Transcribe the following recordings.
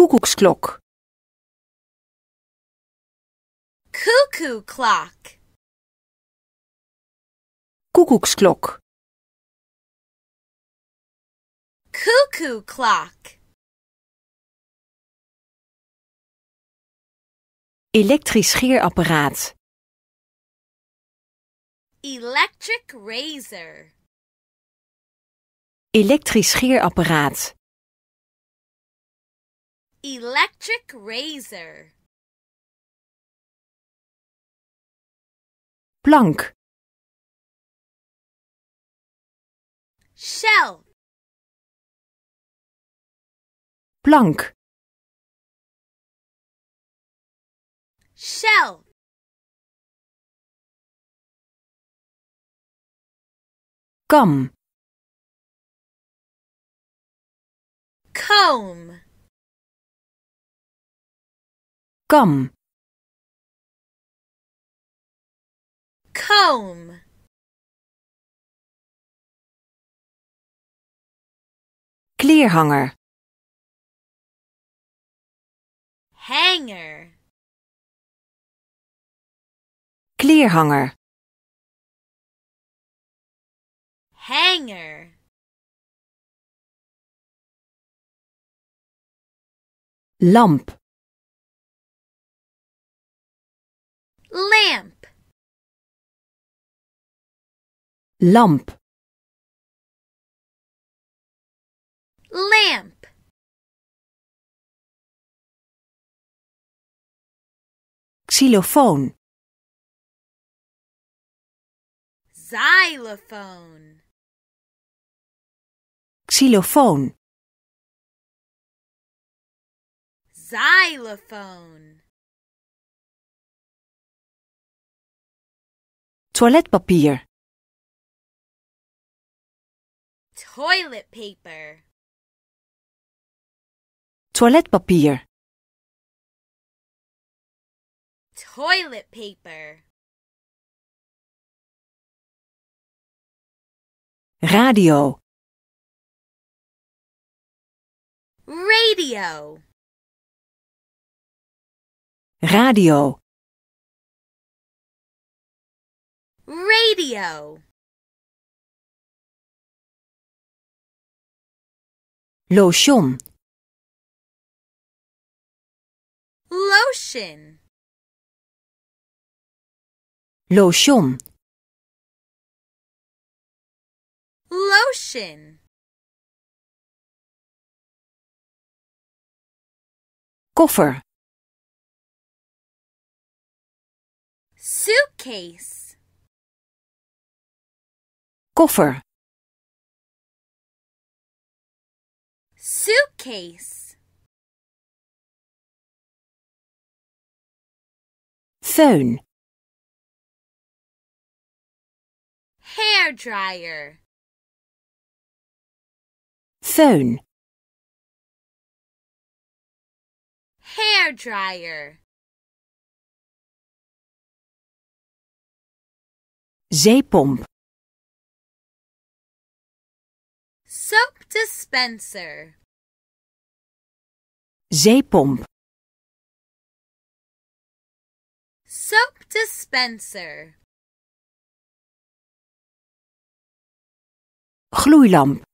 koekoeksklok. Cuckoo clock. Koekoeksklok. Cuckoo clock. Elektrisch scheerapparaat. Electric razor. Elektrisch scheerapparaat. Electric razor. Plank. Shell. Plank. Shell. Gum. Comb. Kam. Comb. Kleerhanger. Hanger. Kleerhanger. Hanger. Lamp. lamp lump lamp xylophone xylophone xylophone xylophone Toiletpapier. Toilet paper. Toiletpapier. Toilet paper. Radio. Radio. Radio. radio. lotion lotion lotion lotion koffer suitcase koffer suitcase phone hair dryer phone hair dryer zeepomp Soap dispenser. Zeepomp. Soap dispenser. Gloeilamp.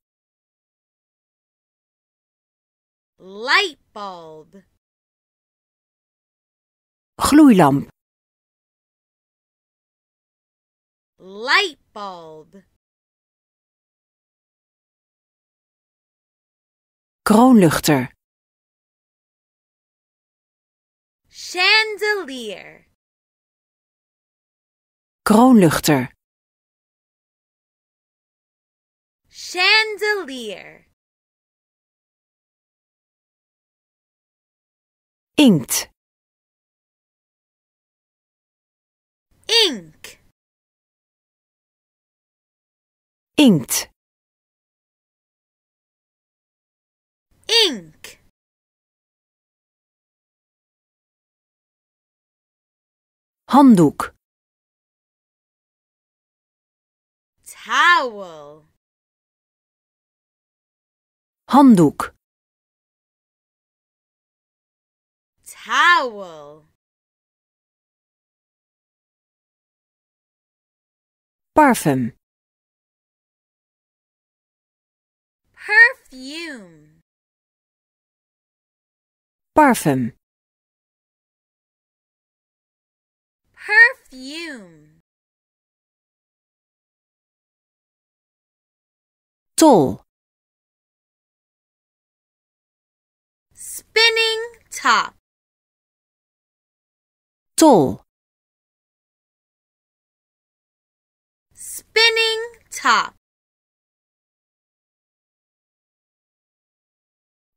Light bulb. Gloeilamp. Light bulb. kroonluchter chandelier kroonluchter chandelier inkt ink inkt ink handdoek towel handdoek towel parfum perfume Parfum. Perfume. Toll. Spinning top. Toll. Spinning top.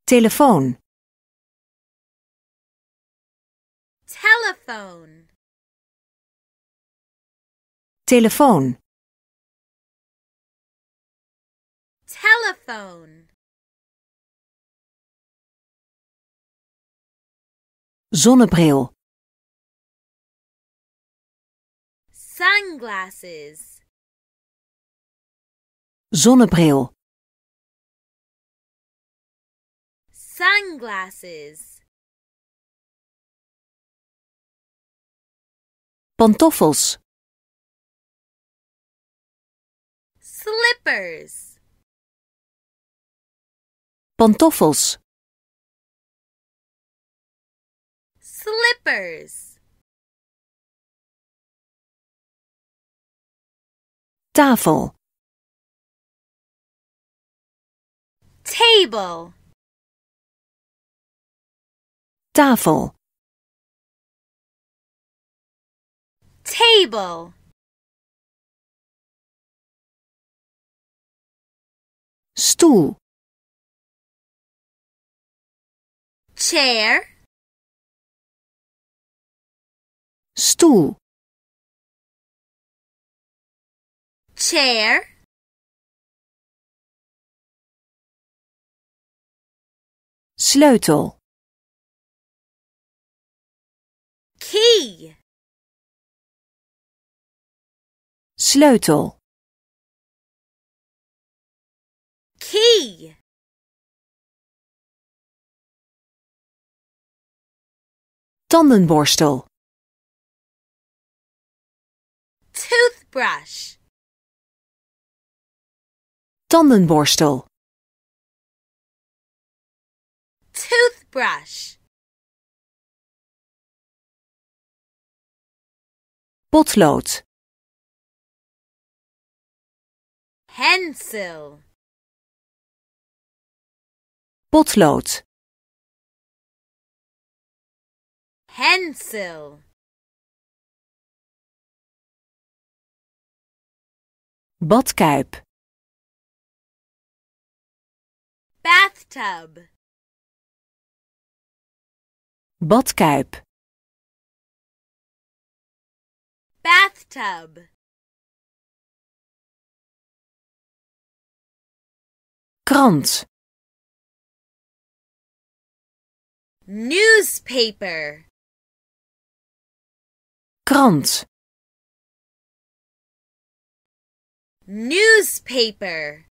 Telephone. telefoon, Telefoon. Telephone. Zonnebril. Sunglasses. Zonnebril. Sunglasses. Pantoffels. Slippers. Pantoffels. Slippers. Tafel. Table. Tafel. table Stool. chair Stool. chair sleutel key sleutel key tandenborstel toothbrush tandenborstel toothbrush potlood pencil. Potlood. Pencil. Badkuip. Bathtub. Badkuip. Bathtub. krant newspaper krant newspaper